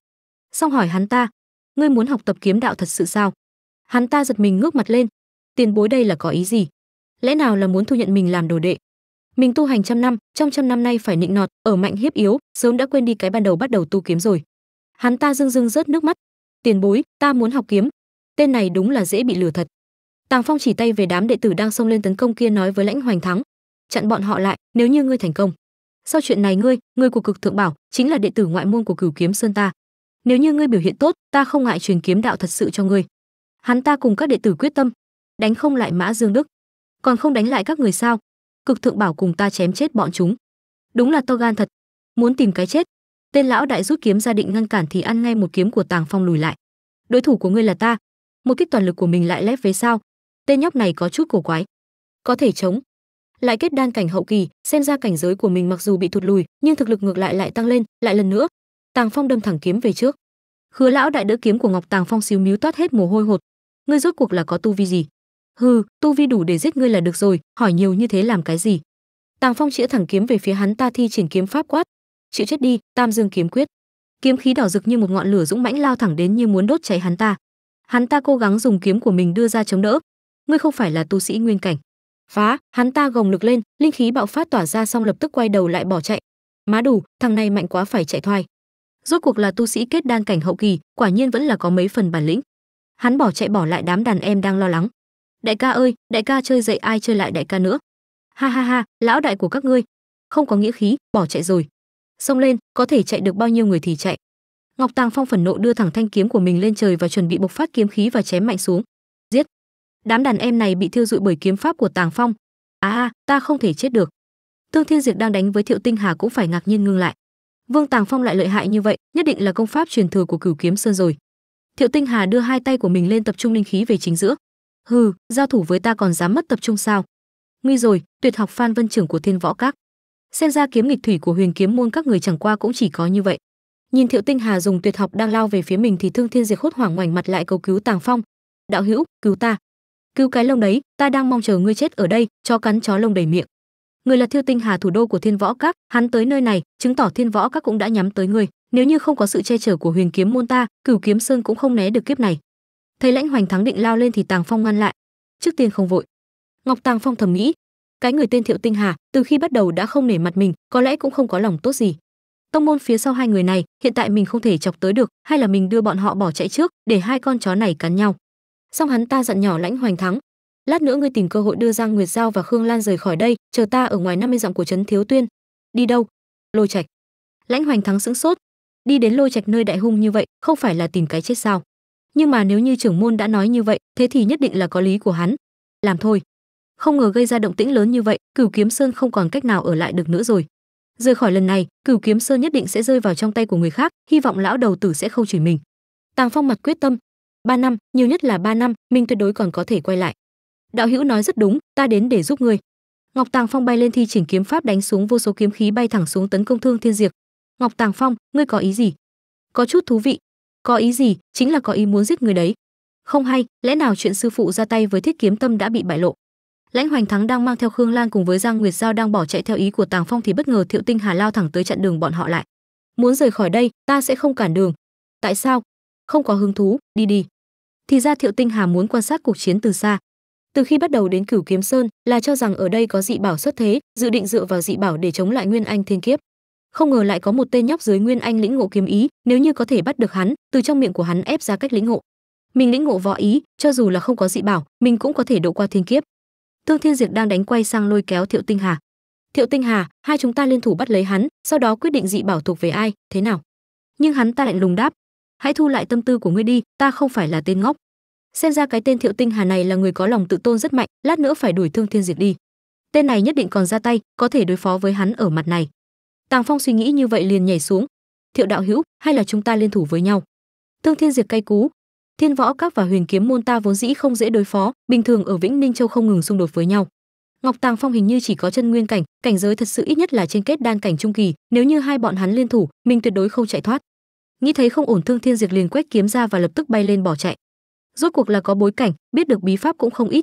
xong hỏi hắn ta ngươi muốn học tập kiếm đạo thật sự sao hắn ta giật mình ngước mặt lên tiền bối đây là có ý gì lẽ nào là muốn thu nhận mình làm đồ đệ mình tu hành trăm năm trong trăm năm nay phải nịnh nọt ở mạnh hiếp yếu sớm đã quên đi cái ban đầu bắt đầu tu kiếm rồi hắn ta dưng dưng rớt nước mắt tiền bối ta muốn học kiếm tên này đúng là dễ bị lừa thật tàng phong chỉ tay về đám đệ tử đang xông lên tấn công kia nói với lãnh hoành thắng chặn bọn họ lại nếu như ngươi thành công sau chuyện này ngươi ngươi của cực thượng bảo chính là đệ tử ngoại môn của cửu kiếm sơn ta nếu như ngươi biểu hiện tốt ta không ngại truyền kiếm đạo thật sự cho ngươi hắn ta cùng các đệ tử quyết tâm đánh không lại mã dương đức còn không đánh lại các người sao cực thượng bảo cùng ta chém chết bọn chúng đúng là to gan thật muốn tìm cái chết tên lão đại rút kiếm ra định ngăn cản thì ăn ngay một kiếm của tàng phong lùi lại đối thủ của ngươi là ta một kích toàn lực của mình lại lép về sao tên nhóc này có chút cổ quái có thể chống lại kết đan cảnh hậu kỳ xem ra cảnh giới của mình mặc dù bị thụt lùi nhưng thực lực ngược lại lại tăng lên lại lần nữa tàng phong đâm thẳng kiếm về trước khứa lão đại đỡ kiếm của ngọc tàng phong xíu miếu toát hết mồ hôi hột ngươi rốt cuộc là có tu vi gì hừ tu vi đủ để giết ngươi là được rồi hỏi nhiều như thế làm cái gì tàng phong chĩa thẳng kiếm về phía hắn ta thi triển kiếm pháp quát chịu chết đi tam dương kiếm quyết kiếm khí đỏ rực như một ngọn lửa dũng mãnh lao thẳng đến như muốn đốt cháy hắn ta hắn ta cố gắng dùng kiếm của mình đưa ra chống đỡ ngươi không phải là tu sĩ nguyên cảnh phá hắn ta gồng lực lên linh khí bạo phát tỏa ra xong lập tức quay đầu lại bỏ chạy má đủ thằng này mạnh quá phải chạy thoai rốt cuộc là tu sĩ kết đan cảnh hậu kỳ quả nhiên vẫn là có mấy phần bản lĩnh hắn bỏ chạy bỏ lại đám đàn em đang lo lắng đại ca ơi đại ca chơi dậy ai chơi lại đại ca nữa ha ha ha lão đại của các ngươi không có nghĩa khí bỏ chạy rồi xông lên có thể chạy được bao nhiêu người thì chạy ngọc tàng phong phần nộ đưa thẳng thanh kiếm của mình lên trời và chuẩn bị bộc phát kiếm khí và chém mạnh xuống đám đàn em này bị thiêu dụi bởi kiếm pháp của Tàng Phong. À, ta không thể chết được. Tương Thiên Diệt đang đánh với Thiệu Tinh Hà cũng phải ngạc nhiên ngưng lại. Vương Tàng Phong lại lợi hại như vậy, nhất định là công pháp truyền thừa của Cửu Kiếm Sơn rồi. Thiệu Tinh Hà đưa hai tay của mình lên tập trung linh khí về chính giữa. Hừ, giao thủ với ta còn dám mất tập trung sao? Nguy rồi, tuyệt học Phan Vân trưởng của Thiên Võ Các. Xem ra kiếm nghịch thủy của Huyền Kiếm môn các người chẳng qua cũng chỉ có như vậy. Nhìn Thiệu Tinh Hà dùng tuyệt học đang lao về phía mình thì Thương Thiên Diệt hốt hoảng ngoảnh mặt lại cầu cứu Tàng Phong. "Đạo hữu, cứu ta." cứu cái lông đấy ta đang mong chờ ngươi chết ở đây cho cắn chó lông đầy miệng người là thiêu tinh hà thủ đô của thiên võ các hắn tới nơi này chứng tỏ thiên võ các cũng đã nhắm tới ngươi nếu như không có sự che chở của huyền kiếm môn ta cửu kiếm sơn cũng không né được kiếp này thấy lãnh hoành thắng định lao lên thì tàng phong ngăn lại trước tiên không vội ngọc tàng phong thầm nghĩ cái người tên thiệu tinh hà từ khi bắt đầu đã không nể mặt mình có lẽ cũng không có lòng tốt gì tông môn phía sau hai người này hiện tại mình không thể chọc tới được hay là mình đưa bọn họ bỏ chạy trước để hai con chó này cắn nhau song hắn ta dặn nhỏ lãnh hoành thắng lát nữa ngươi tìm cơ hội đưa giang nguyệt giao và khương lan rời khỏi đây chờ ta ở ngoài 50 dặm của trấn thiếu tuyên đi đâu lôi trạch lãnh hoành thắng sững sốt đi đến lôi trạch nơi đại hung như vậy không phải là tìm cái chết sao nhưng mà nếu như trưởng môn đã nói như vậy thế thì nhất định là có lý của hắn làm thôi không ngờ gây ra động tĩnh lớn như vậy cửu kiếm sơn không còn cách nào ở lại được nữa rồi rời khỏi lần này cửu kiếm sơn nhất định sẽ rơi vào trong tay của người khác hy vọng lão đầu tử sẽ không chửi mình tàng phong mặt quyết tâm ba năm nhiều nhất là ba năm minh tuyệt đối còn có thể quay lại đạo hữu nói rất đúng ta đến để giúp ngươi ngọc tàng phong bay lên thi triển kiếm pháp đánh xuống vô số kiếm khí bay thẳng xuống tấn công thương thiên diệt ngọc tàng phong ngươi có ý gì có chút thú vị có ý gì chính là có ý muốn giết người đấy không hay lẽ nào chuyện sư phụ ra tay với thiết kiếm tâm đã bị bại lộ lãnh hoành thắng đang mang theo khương lan cùng với giang nguyệt giao đang bỏ chạy theo ý của tàng phong thì bất ngờ thiệu tinh hà lao thẳng tới chặn đường bọn họ lại muốn rời khỏi đây ta sẽ không cản đường tại sao không có hứng thú đi đi thì ra thiệu tinh hà muốn quan sát cuộc chiến từ xa từ khi bắt đầu đến cửu kiếm sơn là cho rằng ở đây có dị bảo xuất thế dự định dựa vào dị bảo để chống lại nguyên anh thiên kiếp không ngờ lại có một tên nhóc dưới nguyên anh lĩnh ngộ kiếm ý nếu như có thể bắt được hắn từ trong miệng của hắn ép ra cách lĩnh ngộ mình lĩnh ngộ võ ý cho dù là không có dị bảo mình cũng có thể độ qua thiên kiếp thương thiên diệt đang đánh quay sang lôi kéo thiệu tinh hà thiệu tinh hà hai chúng ta liên thủ bắt lấy hắn sau đó quyết định dị bảo thuộc về ai thế nào nhưng hắn ta lạnh lùng đáp hãy thu lại tâm tư của ngươi đi ta không phải là tên ngốc xem ra cái tên thiệu tinh hà này là người có lòng tự tôn rất mạnh lát nữa phải đuổi thương thiên diệt đi tên này nhất định còn ra tay có thể đối phó với hắn ở mặt này tàng phong suy nghĩ như vậy liền nhảy xuống thiệu đạo hữu hay là chúng ta liên thủ với nhau thương thiên diệt cay cú thiên võ các và huyền kiếm môn ta vốn dĩ không dễ đối phó bình thường ở vĩnh ninh châu không ngừng xung đột với nhau ngọc tàng phong hình như chỉ có chân nguyên cảnh cảnh giới thật sự ít nhất là trên kết đan cảnh trung kỳ nếu như hai bọn hắn liên thủ mình tuyệt đối không chạy thoát nghĩ thấy không ổn thương thiên diệt liền quét kiếm ra và lập tức bay lên bỏ chạy rốt cuộc là có bối cảnh biết được bí pháp cũng không ít